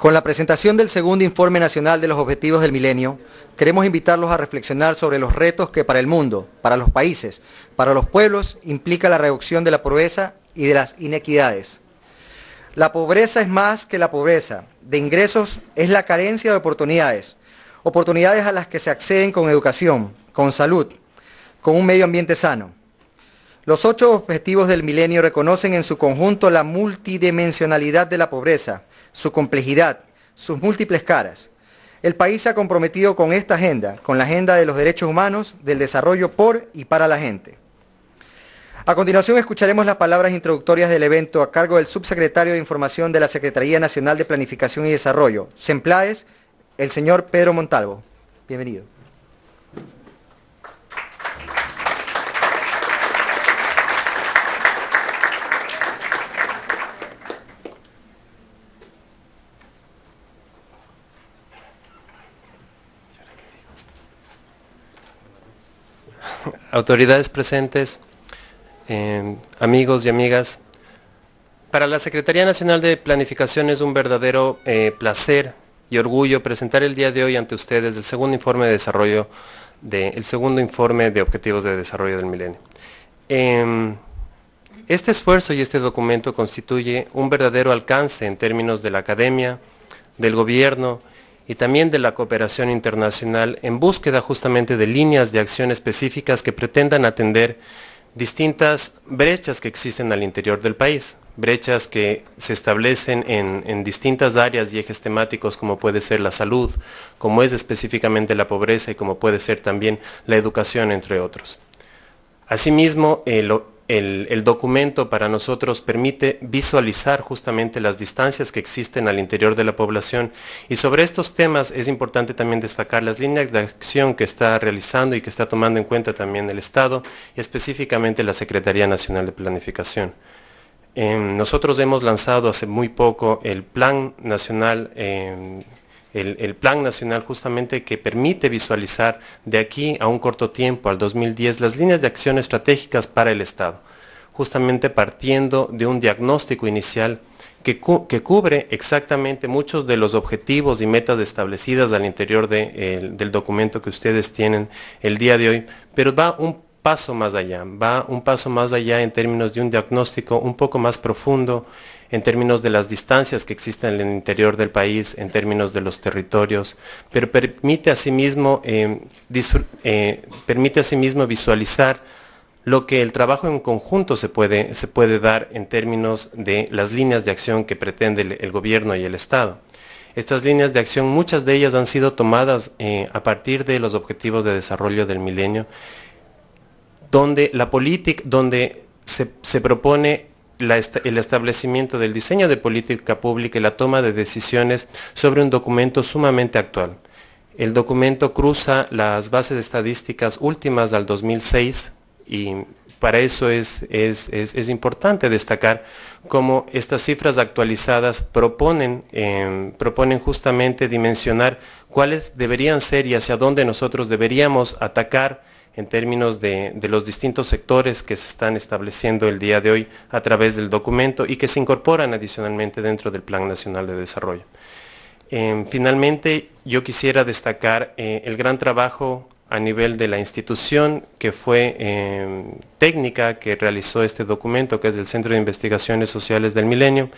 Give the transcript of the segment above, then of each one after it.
Con la presentación del segundo informe nacional de los objetivos del milenio, queremos invitarlos a reflexionar sobre los retos que para el mundo, para los países, para los pueblos implica la reducción de la pobreza y de las inequidades. La pobreza es más que la pobreza. De ingresos es la carencia de oportunidades. Oportunidades a las que se acceden con educación, con salud, con un medio ambiente sano. Los ocho objetivos del milenio reconocen en su conjunto la multidimensionalidad de la pobreza su complejidad, sus múltiples caras. El país se ha comprometido con esta agenda, con la agenda de los derechos humanos, del desarrollo por y para la gente. A continuación escucharemos las palabras introductorias del evento a cargo del subsecretario de Información de la Secretaría Nacional de Planificación y Desarrollo, SEMPLAES, el señor Pedro Montalvo. Bienvenido. autoridades presentes, eh, amigos y amigas, para la Secretaría Nacional de Planificación es un verdadero eh, placer y orgullo presentar el día de hoy ante ustedes el segundo informe de desarrollo, de, segundo informe de objetivos de desarrollo del milenio. Em, este esfuerzo y este documento constituye un verdadero alcance en términos de la academia, del gobierno y también de la cooperación internacional en búsqueda justamente de líneas de acción específicas que pretendan atender distintas brechas que existen al interior del país, brechas que se establecen en, distintas áreas y ejes temáticos como puede ser la salud, como es específicamente la pobreza y como puede ser también la educación, entre otros. Asimismo, el eh, el, documento para nosotros permite visualizar justamente las distancias que existen al interior de la población y sobre estos temas es importante también destacar las líneas de acción que está realizando y que está tomando en cuenta también el Estado y específicamente la Secretaría Nacional de Planificación. Em, nosotros hemos lanzado hace muy poco el Plan Nacional em, el, plan nacional justamente que permite visualizar de aquí a un corto tiempo, al 2010, las líneas de acción estratégicas para el Estado, justamente partiendo de un diagnóstico inicial que, cubre exactamente muchos de los objetivos y metas establecidas al interior eh, del documento que ustedes tienen el día de hoy, pero va un paso más allá, va un paso más allá en términos de un diagnóstico un poco más profundo, en términos de las distancias que existen en el interior del país, en términos de los territorios, pero permite asimismo, em, eh, permite visualizar lo que el trabajo en conjunto se puede, se puede dar en términos de las líneas de acción que pretende el, gobierno y el Estado. Estas líneas de acción, muchas de ellas han sido tomadas eh, a partir de los objetivos de desarrollo del milenio donde la política, donde se, propone el establecimiento del diseño de política pública y la toma de decisiones sobre un documento sumamente actual. El documento cruza las bases estadísticas últimas al 2006 y para eso es, importante destacar cómo estas cifras actualizadas proponen, em, proponen justamente dimensionar cuáles deberían ser y hacia dónde nosotros deberíamos atacar en términos de, los distintos sectores que se están estableciendo el día de hoy a través del documento y que se incorporan adicionalmente dentro del Plan Nacional de Desarrollo. Eh, finalmente, yo quisiera destacar eh, el gran trabajo a nivel de la institución que fue eh, técnica que realizó este documento, que es del Centro de Investigaciones Sociales del Milenio,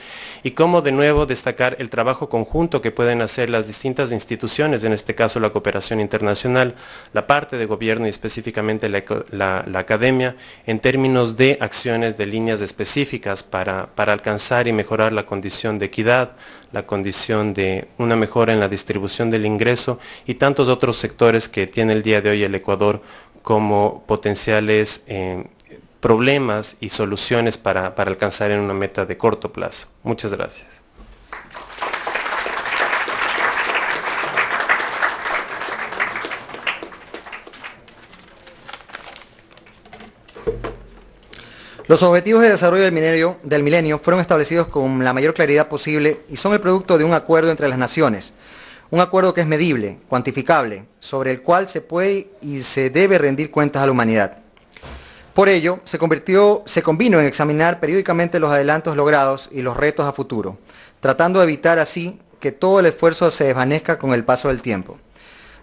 y cómo de nuevo destacar el trabajo conjunto que pueden hacer las distintas instituciones, en este caso la cooperación internacional, la parte de gobierno y específicamente la, academia, en términos de acciones de líneas específicas para, para alcanzar y mejorar la condición de equidad, la condición de una mejora en la distribución del ingreso y tantos otros sectores que tiene el día de hoy el Ecuador como potenciales eh, problemas y soluciones para, alcanzar en una meta de corto plazo. Muchas gracias. Los objetivos de desarrollo del milenio fueron establecidos con la mayor claridad posible y son el producto de un acuerdo entre las naciones. Un acuerdo que es medible, cuantificable, sobre el cual se puede y se debe rendir cuentas a la humanidad. Por ello, se, convino en examinar periódicamente los adelantos logrados y los retos a futuro, tratando de evitar así que todo el esfuerzo se desvanezca con el paso del tiempo.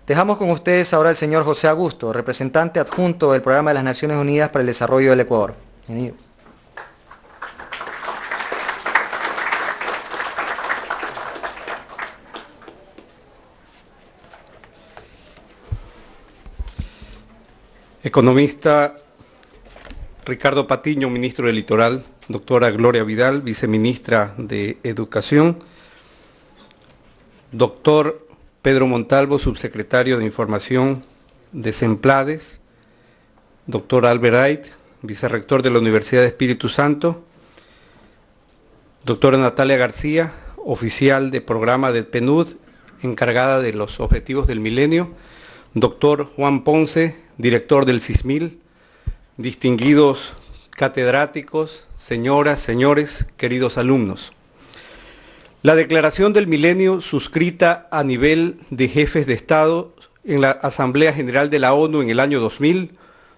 Dejamos con ustedes ahora al señor José Augusto, representante adjunto del Programa de las Naciones Unidas para el Desarrollo del Ecuador. Economista Ricardo Patiño, ministro del Litoral, doctora Gloria Vidal, viceministra de Educación, doctor Pedro Montalvo, subsecretario de Información de Semplades, doctor Albert Ait, vicerrector de la Universidad de Espíritu Santo, doctora Natalia García, oficial de programa de PNUD, encargada de los objetivos del milenio, doctor Juan Ponce, director del CISMIL, distinguidos catedráticos, señoras, señores, queridos alumnos. La declaración del milenio suscrita a nivel de jefes de Estado en la Asamblea General de la ONU en el año 2000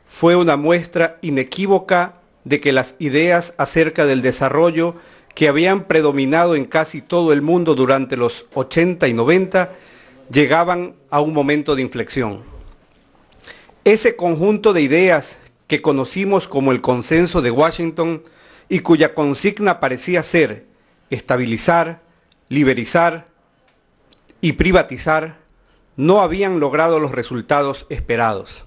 fue una muestra inequívoca de que las ideas acerca del desarrollo que habían predominado en casi todo el mundo durante los 80 y 90 llegaban a un momento de inflexión. Ese conjunto de ideas que conocimos como el consenso de Washington y cuya consigna parecía ser estabilizar, liberizar y privatizar, no habían logrado los resultados esperados.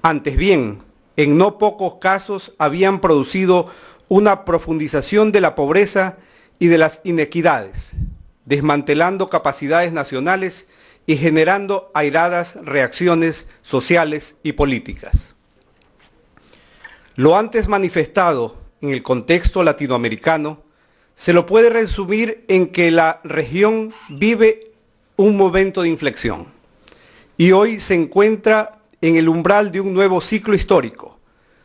Antes bien, en no pocos casos habían producido una profundización de la pobreza y de las inequidades, desmantelando capacidades nacionales y generando airadas reacciones sociales y políticas. Lo antes manifestado en el contexto latinoamericano se lo puede resumir en que la región vive un momento de inflexión y hoy se encuentra en el umbral de un nuevo ciclo histórico,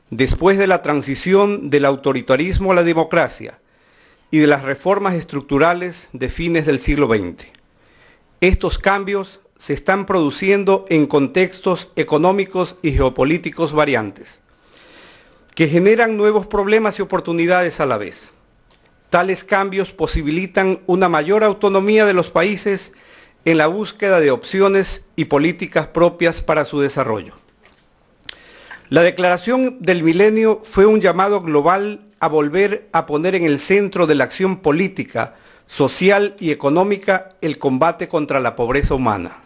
después de la transición del autoritarismo a la democracia y de las reformas estructurales de fines del siglo XX. Estos cambios se están produciendo en contextos económicos y geopolíticos variantes, que generan nuevos problemas y oportunidades a la vez. Tales cambios posibilitan una mayor autonomía de los países en la búsqueda de opciones y políticas propias para su desarrollo. La declaración del milenio fue un llamado global a volver a poner en el centro de la acción política social y económica el combate contra la pobreza humana.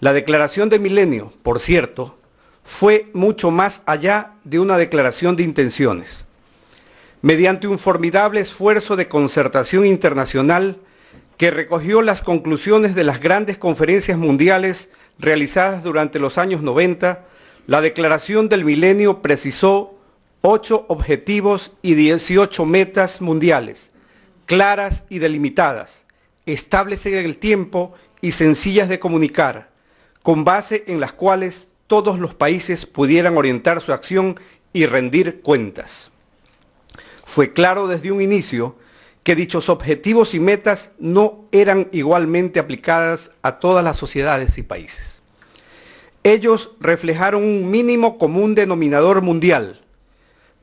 La declaración de milenio, por cierto, fue mucho más allá de una declaración de intenciones. Mediante un formidable esfuerzo de concertación internacional que recogió las conclusiones de las grandes conferencias mundiales realizadas durante los años 90, la declaración del milenio precisó ocho objetivos y 18 metas mundiales claras y delimitadas, estables en el tiempo y sencillas de comunicar, con base en las cuales todos los países pudieran orientar su acción y rendir cuentas. Fue claro desde un inicio que dichos objetivos y metas no eran igualmente aplicadas a todas las sociedades y países. Ellos reflejaron un mínimo común denominador mundial,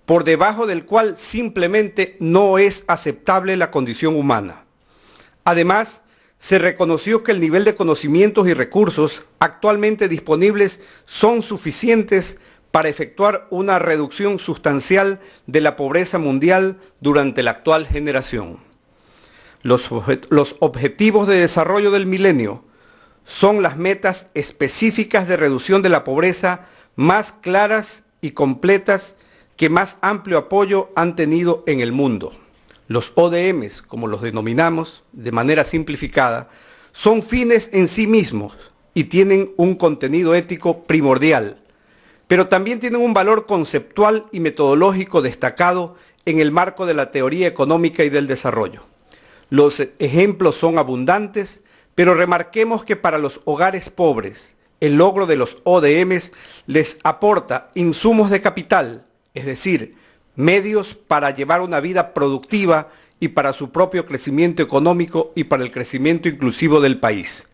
por debajo del cual simplemente no es aceptable la condición humana. Además, se reconoció que el nivel de conocimientos y recursos actualmente disponibles son suficientes para efectuar una reducción sustancial de la pobreza mundial durante la actual generación. Los, los objetivos de desarrollo del milenio son las metas específicas de reducción de la pobreza más claras y completas que más amplio apoyo han tenido en el mundo. Los ODMs, como los denominamos de manera simplificada, son fines en sí mismos y tienen un contenido ético primordial, pero también tienen un valor conceptual y metodológico destacado en el marco de la teoría económica y del desarrollo. Los ejemplos son abundantes, pero remarquemos que para los hogares pobres, el logro de los ODMs les aporta insumos de capital, es decir, medios para llevar una vida productiva y para su propio crecimiento económico y para el crecimiento inclusivo del país.